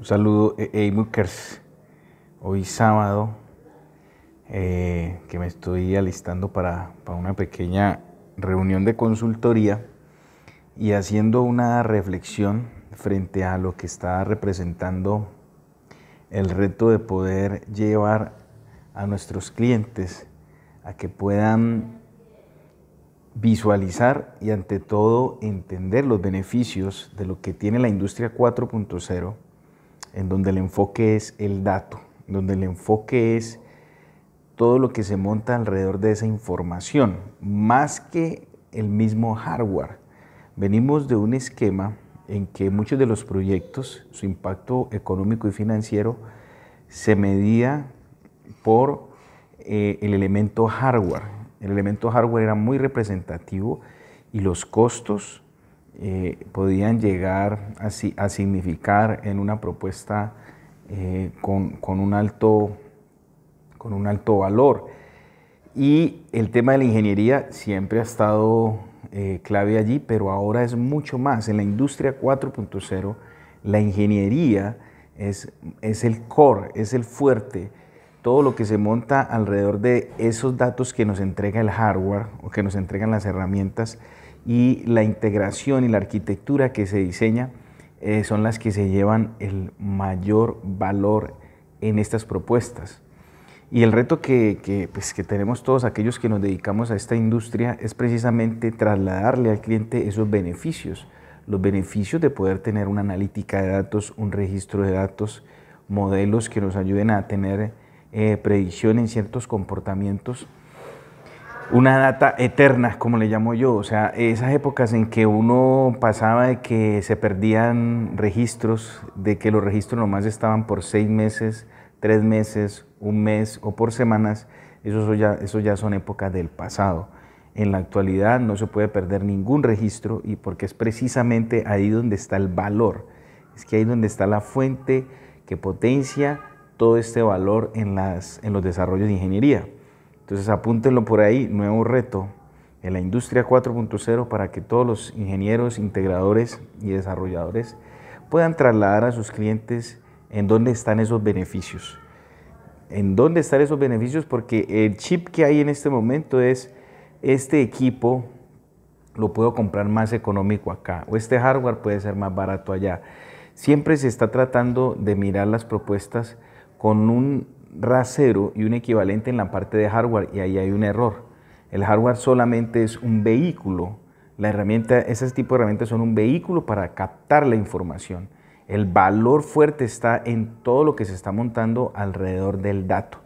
Un saludo, eh, eh, Hoy sábado, eh, que me estoy alistando para, para una pequeña reunión de consultoría y haciendo una reflexión frente a lo que está representando el reto de poder llevar a nuestros clientes a que puedan visualizar y ante todo entender los beneficios de lo que tiene la industria 4.0 en donde el enfoque es el dato, donde el enfoque es todo lo que se monta alrededor de esa información, más que el mismo hardware. Venimos de un esquema en que muchos de los proyectos, su impacto económico y financiero, se medía por eh, el elemento hardware. El elemento hardware era muy representativo y los costos eh, podían llegar a, a, significar en una propuesta eh, con, con, un alto, con un alto valor. Y el tema de la ingeniería siempre ha estado eh, clave allí, pero ahora es mucho más. En la industria 4.0, la ingeniería es, es el core, es el fuerte, todo lo que se monta alrededor de esos datos que nos entrega el hardware o que nos entregan las herramientas y la integración y la arquitectura que se diseña eh, son las que se llevan el mayor valor en estas propuestas. Y el reto pues, que, tenemos todos aquellos que nos dedicamos a esta industria es precisamente trasladarle al cliente esos beneficios, los beneficios de poder tener una analítica de datos, un registro de datos, modelos que nos ayuden a tener eh, predicción en ciertos comportamientos una data eterna, como le llamo yo, o sea, esas épocas en que uno pasaba de que se perdían registros, de que los registros nomás estaban por seis meses, tres meses, un mes o por semanas, eso ya, eso ya son épocas del pasado. En la actualidad no se puede perder ningún registro y porque es precisamente ahí donde está el valor, es que ahí donde está la fuente que potencia todo este valor en, las, en los desarrollos de ingeniería. Entonces apúntenlo por ahí, nuevo reto en la industria 4.0 para que todos los ingenieros, integradores y desarrolladores puedan trasladar a sus clientes en dónde están esos beneficios. En dónde están esos beneficios porque el chip que hay en este momento es este equipo lo puedo comprar más económico acá o este hardware puede ser más barato allá. Siempre se está tratando de mirar las propuestas con un rasero y un equivalente en la parte de hardware y ahí hay un error. El hardware solamente es un vehículo. La herramienta, ese tipo de herramientas son un vehículo para captar la información. El valor fuerte está en todo lo que se está montando alrededor del dato.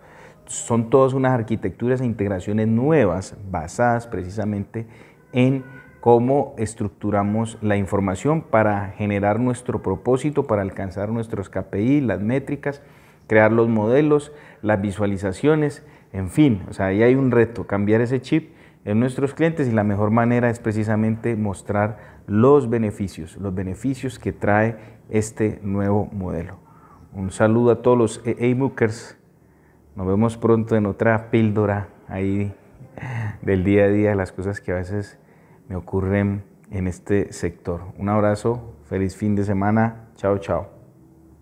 Son todas unas arquitecturas e integraciones nuevas basadas precisamente en cómo estructuramos la información para generar nuestro propósito, para alcanzar nuestros KPI, las métricas, crear los modelos, las visualizaciones, en fin, o sea, ahí hay un reto, cambiar ese chip en nuestros clientes y la mejor manera es precisamente mostrar los beneficios, los beneficios que trae este nuevo modelo. Un saludo a todos los e Nos vemos pronto en otra píldora ahí del día a día, las cosas que a veces me ocurren en este sector. Un abrazo, feliz fin de semana, chao, chao.